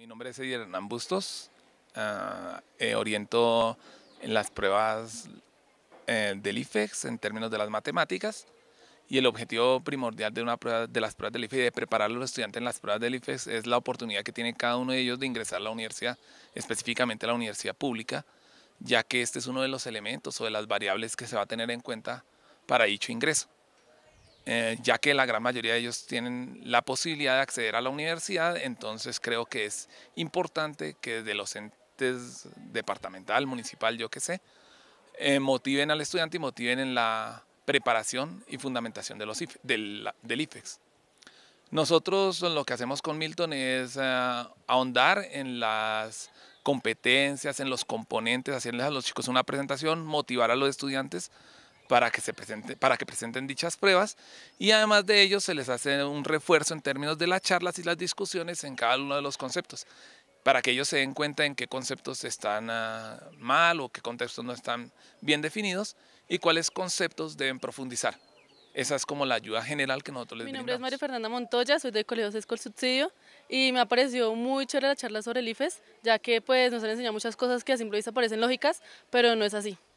Mi nombre es Edir Hernán Bustos. Ah, eh, oriento en las pruebas eh, del IFEX en términos de las matemáticas. Y el objetivo primordial de, una de las pruebas del IFEX, y de preparar a los estudiantes en las pruebas del IFEX, es la oportunidad que tiene cada uno de ellos de ingresar a la universidad, específicamente a la universidad pública, ya que este es uno de los elementos o de las variables que se va a tener en cuenta para dicho ingreso. Eh, ya que la gran mayoría de ellos tienen la posibilidad de acceder a la universidad, entonces creo que es importante que desde los entes departamental, municipal, yo que sé, eh, motiven al estudiante y motiven en la preparación y fundamentación de e, del, IFEX. Nosotros lo que hacemos con Milton es eh, ahondar en las competencias, en los componentes, hacerles a los chicos una presentación, motivar a los estudiantes para que, se presente, para que presenten dichas pruebas y además de ello se les hace un refuerzo en términos de las charlas y las discusiones en cada uno de los conceptos para que ellos se den cuenta en qué conceptos están ah, mal o qué contextos no están bien definidos y cuáles conceptos deben profundizar. Esa es como la ayuda general que nosotros les brindamos. Mi nombre es María Fernanda Montoya, soy de Colegio Sesco Subsidio y me ha parecido muy chévere la charla sobre el IFES, ya que pues, nos han enseñado muchas cosas que a simple vista parecen lógicas, pero no es así.